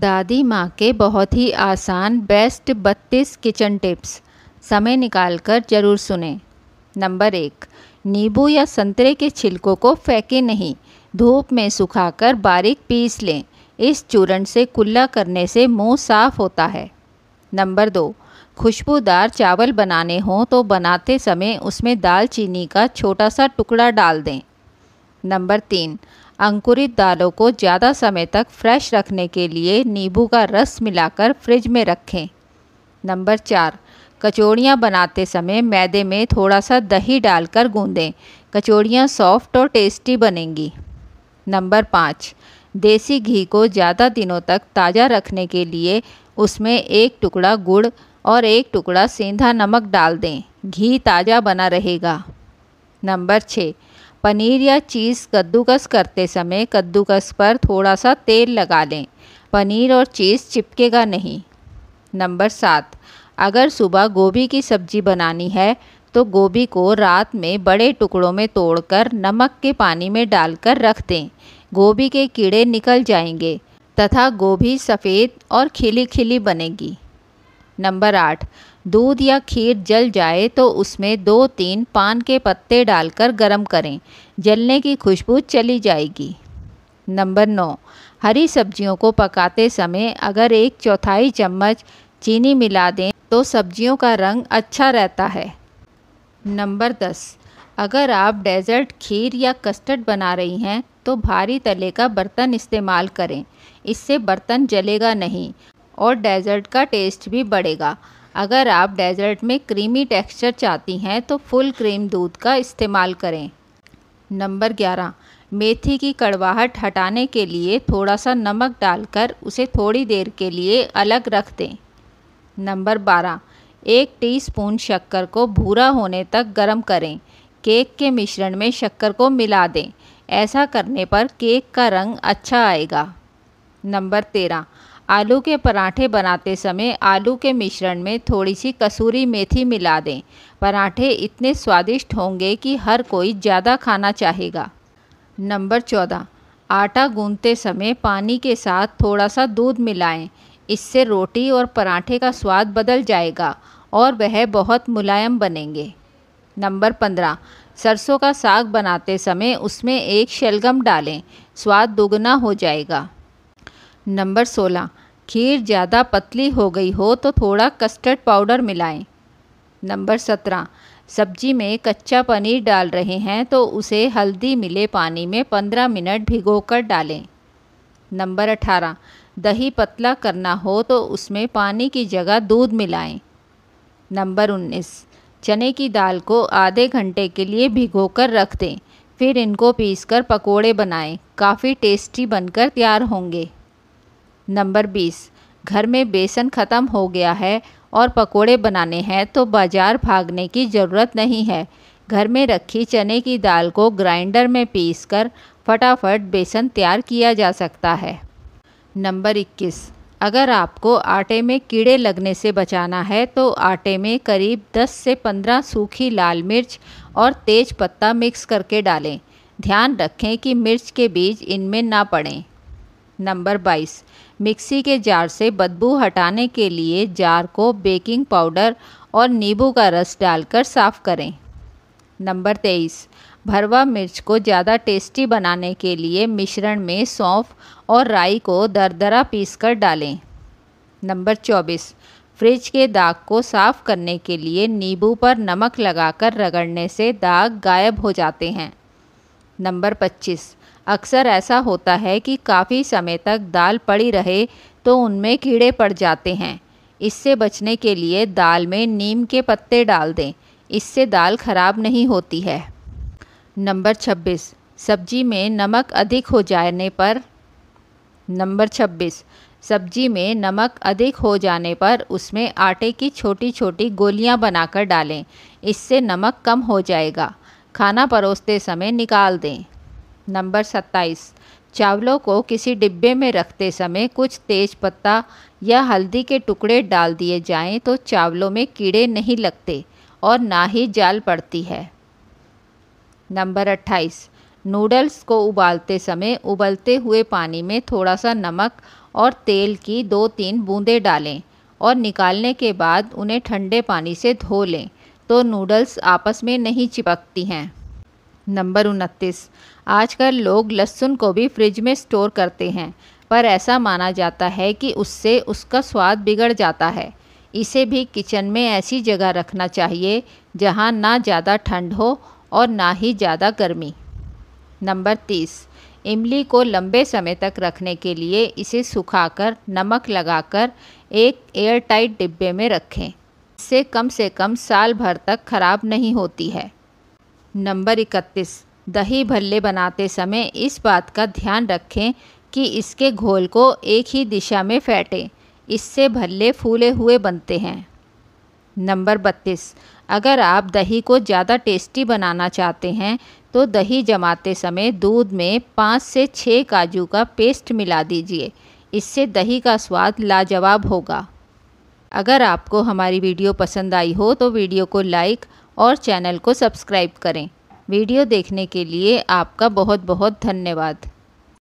दादी माँ के बहुत ही आसान बेस्ट बत्तीस किचन टिप्स समय निकालकर ज़रूर सुने नंबर एक नींबू या संतरे के छिलकों को फेंके नहीं धूप में सुखाकर बारीक पीस लें इस चूरण से कुल्ला करने से मुंह साफ होता है नंबर दो खुशबूदार चावल बनाने हों तो बनाते समय उसमें दालचीनी का छोटा सा टुकड़ा डाल दें नंबर तीन अंकुरित दालों को ज़्यादा समय तक फ्रेश रखने के लिए नींबू का रस मिलाकर फ्रिज में रखें नंबर चार कचौड़ियाँ बनाते समय मैदे में थोड़ा सा दही डालकर गूंदें कचौड़ियाँ सॉफ्ट और टेस्टी बनेंगी नंबर पाँच देसी घी को ज़्यादा दिनों तक ताज़ा रखने के लिए उसमें एक टुकड़ा गुड़ और एक टुकड़ा सेंधा नमक डाल दें घी ताज़ा बना रहेगा नंबर छः पनीर या चीज़ कद्दूकस करते समय कद्दूकस पर थोड़ा सा तेल लगा लें पनीर और चीज़ चिपकेगा नहीं नंबर सात अगर सुबह गोभी की सब्जी बनानी है तो गोभी को रात में बड़े टुकड़ों में तोड़कर नमक के पानी में डालकर रख दें गोभी के कीड़े निकल जाएंगे तथा गोभी सफ़ेद और खिली खिली बनेगी नंबर आठ दूध या खीर जल जाए तो उसमें दो तीन पान के पत्ते डालकर गर्म करें जलने की खुशबू चली जाएगी नंबर नौ हरी सब्जियों को पकाते समय अगर एक चौथाई चम्मच चीनी मिला दें तो सब्जियों का रंग अच्छा रहता है नंबर दस अगर आप डेजर्ट खीर या कस्टर्ड बना रही हैं तो भारी तले का बर्तन इस्तेमाल करें इससे बर्तन जलेगा नहीं और डेजर्ट का टेस्ट भी बढ़ेगा अगर आप डेजर्ट में क्रीमी टेक्सचर चाहती हैं तो फुल क्रीम दूध का इस्तेमाल करें नंबर ग्यारह मेथी की कड़वाहट हटाने के लिए थोड़ा सा नमक डालकर उसे थोड़ी देर के लिए अलग रख दें नंबर बारह एक टीस्पून शक्कर को भूरा होने तक गर्म करें केक के मिश्रण में शक्कर को मिला दें ऐसा करने पर केक का रंग अच्छा आएगा नंबर तेरह आलू के पराठे बनाते समय आलू के मिश्रण में थोड़ी सी कसूरी मेथी मिला दें पराठे इतने स्वादिष्ट होंगे कि हर कोई ज़्यादा खाना चाहेगा नंबर चौदह आटा गूंदते समय पानी के साथ थोड़ा सा दूध मिलाएं। इससे रोटी और पराठे का स्वाद बदल जाएगा और वह बहुत मुलायम बनेंगे नंबर पंद्रह सरसों का साग बनाते समय उसमें एक शलगम डालें स्वाद दोगुना हो जाएगा नंबर सोलह खीर ज़्यादा पतली हो गई हो तो थोड़ा कस्टर्ड पाउडर मिलाएं। नंबर सत्रह सब्जी में कच्चा पनीर डाल रहे हैं तो उसे हल्दी मिले पानी में पंद्रह मिनट भिगोकर डालें नंबर अठारह दही पतला करना हो तो उसमें पानी की जगह दूध मिलाएं। नंबर उन्नीस चने की दाल को आधे घंटे के लिए भिगोकर रख दें फिर इनको पीसकर पकोड़े बनाएं। काफ़ी टेस्टी बनकर तैयार होंगे नंबर बीस घर में बेसन ख़त्म हो गया है और पकोड़े बनाने हैं तो बाज़ार भागने की ज़रूरत नहीं है घर में रखी चने की दाल को ग्राइंडर में पीस कर फटाफट बेसन तैयार किया जा सकता है नंबर 21 अगर आपको आटे में कीड़े लगने से बचाना है तो आटे में करीब 10 से 15 सूखी लाल मिर्च और तेज पत्ता मिक्स करके डालें ध्यान रखें कि मिर्च के बीज इनमें ना पड़ें नंबर 22 मिक्सी के जार से बदबू हटाने के लिए जार को बेकिंग पाउडर और नींबू का रस डालकर साफ़ करें नंबर तेईस भरवा मिर्च को ज़्यादा टेस्टी बनाने के लिए मिश्रण में सौंफ और राई को दरदरा पीस कर डालें नंबर चौबीस फ्रिज के दाग को साफ़ करने के लिए नींबू पर नमक लगाकर रगड़ने से दाग गायब हो जाते हैं नंबर 25 अक्सर ऐसा होता है कि काफ़ी समय तक दाल पड़ी रहे तो उनमें कीड़े पड़ जाते हैं इससे बचने के लिए दाल में नीम के पत्ते डाल दें इससे दाल खराब नहीं होती है नंबर 26 सब्जी में नमक अधिक हो जाने पर नंबर 26 सब्जी में नमक अधिक हो जाने पर उसमें आटे की छोटी छोटी गोलियां बनाकर डालें इससे नमक कम हो जाएगा खाना परोसते समय निकाल दें नंबर सत्ताईस चावलों को किसी डिब्बे में रखते समय कुछ तेज पत्ता या हल्दी के टुकड़े डाल दिए जाएं तो चावलों में कीड़े नहीं लगते और ना ही जाल पड़ती है नंबर अट्ठाईस नूडल्स को उबालते समय उबलते हुए पानी में थोड़ा सा नमक और तेल की दो तीन बूंदें डालें और निकालने के बाद उन्हें ठंडे पानी से धो लें तो नूडल्स आपस में नहीं चिपकती हैं नंबर उनतीस आजकल लोग लहसुन को भी फ्रिज में स्टोर करते हैं पर ऐसा माना जाता है कि उससे उसका स्वाद बिगड़ जाता है इसे भी किचन में ऐसी जगह रखना चाहिए जहाँ ना ज़्यादा ठंड हो और ना ही ज़्यादा गर्मी नंबर तीस इमली को लंबे समय तक रखने के लिए इसे सुखाकर नमक लगाकर एक एयरटाइट डिब्बे में रखें से कम से कम साल भर तक खराब नहीं होती है नंबर इकतीस दही भल्ले बनाते समय इस बात का ध्यान रखें कि इसके घोल को एक ही दिशा में फेंटें इससे भल्ले फूले हुए बनते हैं नंबर बत्तीस अगर आप दही को ज़्यादा टेस्टी बनाना चाहते हैं तो दही जमाते समय दूध में पाँच से छः काजू का पेस्ट मिला दीजिए इससे दही का स्वाद लाजवाब होगा अगर आपको हमारी वीडियो पसंद आई हो तो वीडियो को लाइक और चैनल को सब्सक्राइब करें वीडियो देखने के लिए आपका बहुत बहुत धन्यवाद